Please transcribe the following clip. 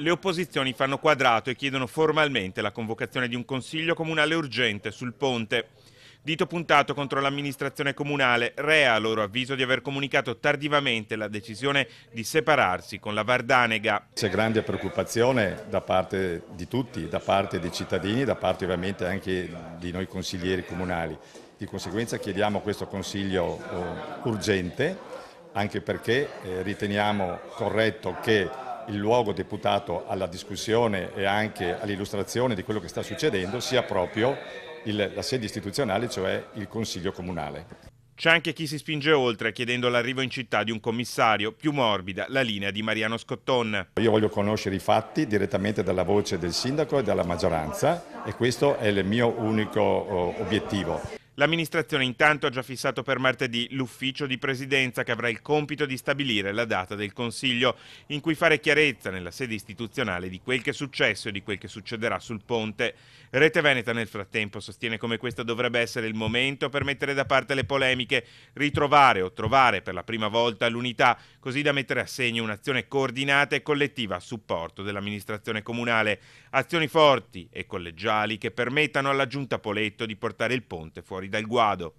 le opposizioni fanno quadrato e chiedono formalmente la convocazione di un consiglio comunale urgente sul ponte. Dito puntato contro l'amministrazione comunale, rea a loro avviso di aver comunicato tardivamente la decisione di separarsi con la Vardanega. C'è grande preoccupazione da parte di tutti, da parte dei cittadini, da parte ovviamente anche di noi consiglieri comunali. Di conseguenza chiediamo questo consiglio eh, urgente, anche perché eh, riteniamo corretto che il luogo deputato alla discussione e anche all'illustrazione di quello che sta succedendo sia proprio il, la sede istituzionale, cioè il Consiglio Comunale. C'è anche chi si spinge oltre chiedendo l'arrivo in città di un commissario più morbida, la linea di Mariano Scotton. Io voglio conoscere i fatti direttamente dalla voce del sindaco e dalla maggioranza e questo è il mio unico oh, obiettivo. L'amministrazione intanto ha già fissato per martedì l'ufficio di presidenza che avrà il compito di stabilire la data del Consiglio in cui fare chiarezza nella sede istituzionale di quel che è successo e di quel che succederà sul ponte. Rete Veneta nel frattempo sostiene come questo dovrebbe essere il momento per mettere da parte le polemiche, ritrovare o trovare per la prima volta l'unità, così da mettere a segno un'azione coordinata e collettiva a supporto dell'amministrazione comunale, azioni forti e collegiali che permettano alla giunta Poletto di portare il ponte fuori del guado